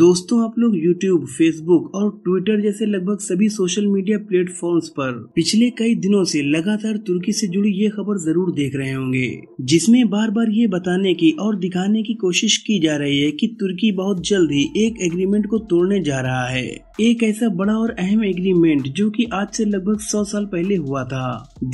दोस्तों आप लोग YouTube, Facebook और Twitter जैसे लगभग सभी सोशल मीडिया प्लेटफॉर्म्स पर पिछले कई दिनों से लगातार तुर्की से जुड़ी ये खबर जरूर देख रहे होंगे जिसमें बार बार ये बताने की और दिखाने की कोशिश की जा रही है कि तुर्की बहुत जल्द ही एक एग्रीमेंट को तोड़ने जा रहा है एक ऐसा बड़ा और अहम एग्रीमेंट जो कि आज से लगभग सौ साल पहले हुआ था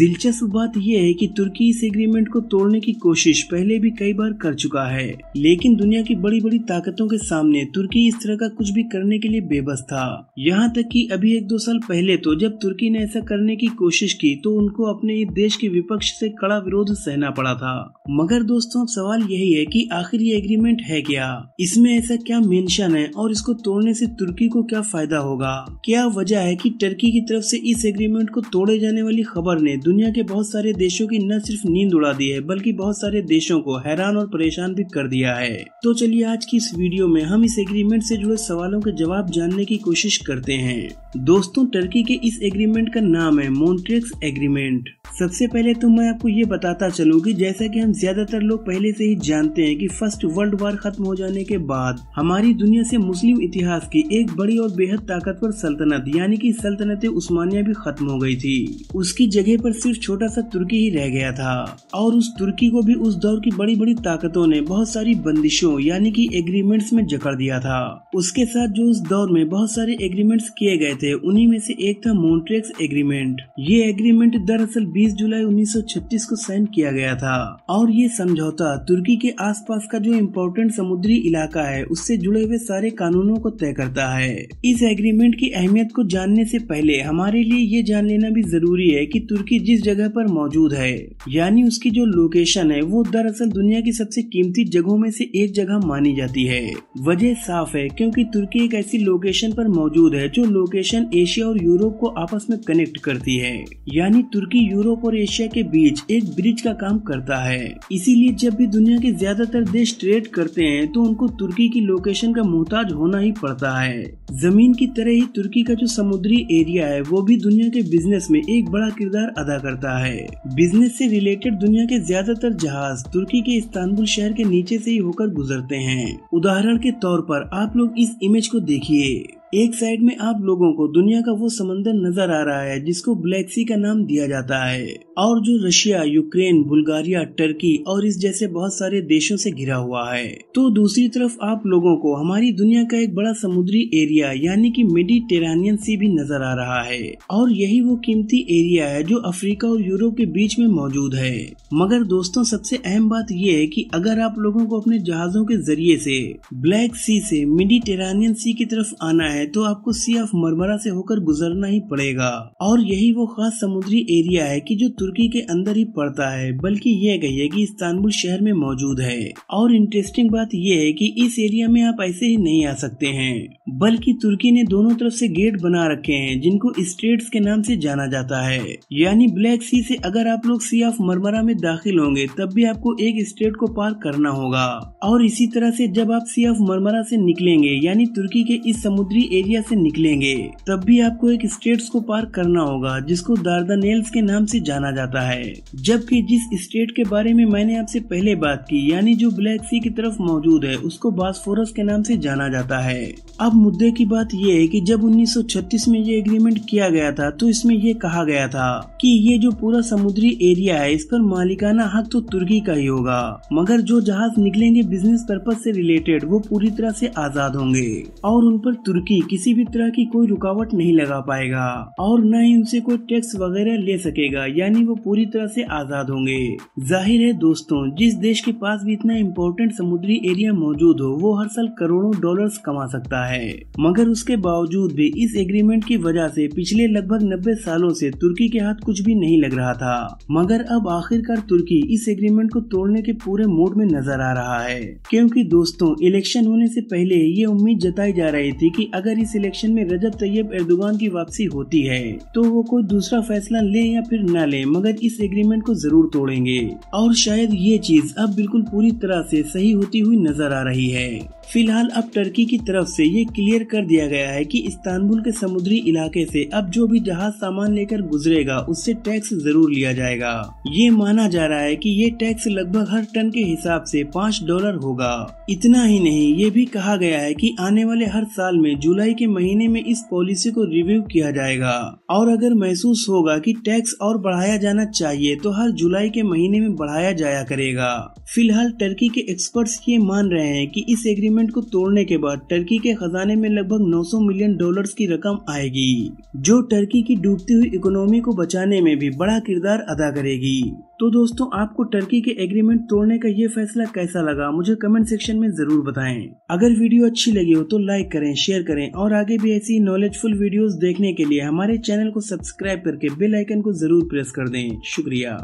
दिलचस्प बात यह है कि तुर्की इस एग्रीमेंट को तोड़ने की कोशिश पहले भी कई बार कर चुका है लेकिन दुनिया की बड़ी बड़ी ताकतों के सामने तुर्की तुर्की इस तरह का कुछ भी करने के लिए बेबस था यहाँ तक कि अभी एक दो साल पहले तो जब तुर्की ने ऐसा करने की कोशिश की तो उनको अपने ही देश के विपक्ष से कड़ा विरोध सहना पड़ा था मगर दोस्तों अब सवाल यही है कि आखिर ये एग्रीमेंट है क्या इसमें ऐसा क्या मेंशन है और इसको तोड़ने से तुर्की को क्या फायदा होगा क्या वजह है कि टर्की की तरफ से इस एग्रीमेंट को तोड़े जाने वाली खबर ने दुनिया के बहुत सारे देशों की न सिर्फ नींद उड़ा दी है बल्कि बहुत सारे देशों को हैरान और परेशान भी कर दिया है तो चलिए आज की इस वीडियो में हम इस एग्रीमेंट एग्रीमेंट से जुड़े सवालों के जवाब जानने की कोशिश करते हैं दोस्तों टर्की के इस एग्रीमेंट का नाम है मोन्ट्रेक्स एग्रीमेंट सबसे पहले तो मैं आपको ये बताता चलूँ कि जैसा कि हम ज्यादातर लोग पहले से ही जानते हैं कि फर्स्ट वर्ल्ड वार खत्म हो जाने के बाद हमारी दुनिया से मुस्लिम इतिहास की एक बड़ी और बेहद ताकतवर सल्तनत यानी कि सल्तनत उस्मानिया भी खत्म हो गई थी उसकी जगह पर सिर्फ छोटा सा तुर्की ही रह गया था और उस तुर्की को भी उस दौर की बड़ी बड़ी ताकतों ने बहुत सारी बंदिशों यानी कि एग्रीमेंट्स में जकड़ दिया था था हाँ। उसके साथ जो उस दौर में बहुत सारे एग्रीमेंट्स किए गए थे उन्हीं में से एक था मोन्ट्रेक्स एग्रीमेंट ये एग्रीमेंट दरअसल 20 जुलाई 1936 को साइन किया गया था और ये समझौता तुर्की के आसपास का जो इम्पोर्टेंट समुद्री इलाका है उससे जुड़े हुए सारे कानूनों को तय करता है इस एग्रीमेंट की अहमियत को जानने से पहले हमारे लिए ये जान लेना भी जरूरी है कि तुर्की जिस जगह पर मौजूद है यानी उसकी जो लोकेशन है वो दरअसल दुनिया की सबसे कीमती जगहों में से एक जगह मानी जाती है वजह साफ साफ है क्योंकि तुर्की एक ऐसी लोकेशन पर मौजूद है जो लोकेशन एशिया और यूरोप को आपस में कनेक्ट करती है यानी तुर्की यूरोप और एशिया के बीच एक ब्रिज का काम करता है इसीलिए जब भी दुनिया के ज्यादातर देश ट्रेड करते हैं तो उनको तुर्की की लोकेशन का मोहताज होना ही पड़ता है जमीन की तरह ही तुर्की का जो समुद्री एरिया है वो भी दुनिया के बिजनेस में एक बड़ा किरदार अदा करता है बिजनेस से रिलेटेड दुनिया के ज्यादातर जहाज तुर्की के इस्तानबुल शहर के नीचे से ही होकर गुजरते हैं उदाहरण के तौर पर आप लोग इस इमेज को देखिए एक साइड में आप लोगों को दुनिया का वो समंदर नजर आ रहा है जिसको ब्लैक सी का नाम दिया जाता है और जो रशिया यूक्रेन बुल्गारिया टर्की और इस जैसे बहुत सारे देशों से घिरा हुआ है तो दूसरी तरफ आप लोगों को हमारी दुनिया का एक बड़ा समुद्री एरिया यानी कि मेडिटेरानियन सी भी नजर आ रहा है और यही वो कीमती एरिया है जो अफ्रीका और यूरोप के बीच में मौजूद है मगर दोस्तों सबसे अहम बात यह है की अगर आप लोगों को अपने जहाजों के जरिए ऐसी ब्लैक सी ऐसी मेडिटेरानियन सी की तरफ आना है है तो आपको सी ऑफ मरमरा से होकर गुजरना ही पड़ेगा और यही वो खास समुद्री एरिया है कि जो तुर्की के अंदर ही पड़ता है बल्कि यह कहिए कि इस्तानबुल शहर में मौजूद है और इंटरेस्टिंग बात यह है कि इस एरिया में आप ऐसे ही नहीं आ सकते हैं बल्कि तुर्की ने दोनों तरफ से गेट बना रखे हैं जिनको स्ट्रेट्स के नाम से जाना जाता है यानी ब्लैक सी से अगर आप लोग सी ऑफ मरमरा में दाखिल होंगे तब भी आपको एक स्टेट को पार करना होगा और इसी तरह से जब आप सी ऑफ मरमरा से निकलेंगे यानी तुर्की के इस समुद्री एरिया से निकलेंगे तब भी आपको एक स्टेट्स को पार करना होगा जिसको दार्दानेल्स के नाम से जाना जाता है जबकि जिस स्टेट के बारे में मैंने आपसे पहले बात की यानी जो ब्लैक सी की तरफ मौजूद है उसको बासफोरस के नाम से जाना जाता है अब मुद्दे की बात ये है कि जब 1936 में ये एग्रीमेंट किया गया था तो इसमें यह कहा गया था कि ये जो पूरा समुद्री एरिया है इस पर मालिकाना हक तो तुर्की का ही होगा मगर जो जहाज निकलेंगे बिजनेस पर्पज से रिलेटेड वो पूरी तरह से आजाद होंगे और उन पर तुर्की भी किसी भी तरह की कोई रुकावट नहीं लगा पाएगा और न ही उनसे कोई टैक्स वगैरह ले सकेगा यानी वो पूरी तरह से आजाद होंगे जाहिर है दोस्तों जिस देश के पास भी इतना इम्पोर्टेंट समुद्री एरिया मौजूद हो वो हर साल करोड़ों डॉलर कमा सकता है मगर उसके बावजूद भी इस एग्रीमेंट की वजह से पिछले लगभग 90 सालों से तुर्की के हाथ कुछ भी नहीं लग रहा था मगर अब आखिरकार तुर्की इस एग्रीमेंट को तोड़ने के पूरे मोड में नजर आ रहा है क्योंकि दोस्तों इलेक्शन होने से पहले ये उम्मीद जताई जा रही थी कि अगर अगर इस इलेक्शन में रजत तैयब एर्दोगान की वापसी होती है तो वो कोई दूसरा फैसला ले या फिर न ले मगर इस एग्रीमेंट को जरूर तोड़ेंगे और शायद ये चीज अब बिल्कुल पूरी तरह से सही होती हुई नजर आ रही है फिलहाल अब टर्की की तरफ से ये क्लियर कर दिया गया है कि इस्तानबुल के समुद्री इलाके से अब जो भी जहाज सामान लेकर गुजरेगा उससे टैक्स जरूर लिया जाएगा ये माना जा रहा है कि ये टैक्स लगभग हर टन के हिसाब से पाँच डॉलर होगा इतना ही नहीं ये भी कहा गया है कि आने वाले हर साल में जुलाई जुलाई के महीने में इस पॉलिसी को रिव्यू किया जाएगा और अगर महसूस होगा कि टैक्स और बढ़ाया जाना चाहिए तो हर जुलाई के महीने में बढ़ाया जाया करेगा फिलहाल टर्की के एक्सपर्ट्स ये मान रहे हैं कि इस एग्रीमेंट को तोड़ने के बाद टर्की के खजाने में लगभग 900 मिलियन डॉलर्स की रकम आएगी जो टर्की की डूबती हुई इकोनॉमी को बचाने में भी बड़ा किरदार अदा करेगी तो दोस्तों आपको टर्की के एग्रीमेंट तोड़ने का ये फैसला कैसा लगा मुझे कमेंट सेक्शन में जरूर बताएं अगर वीडियो अच्छी लगी हो तो लाइक करें शेयर करें और आगे भी ऐसी नॉलेजफुल वीडियोस देखने के लिए हमारे चैनल को सब्सक्राइब करके बेल आइकन को जरूर प्रेस कर दें शुक्रिया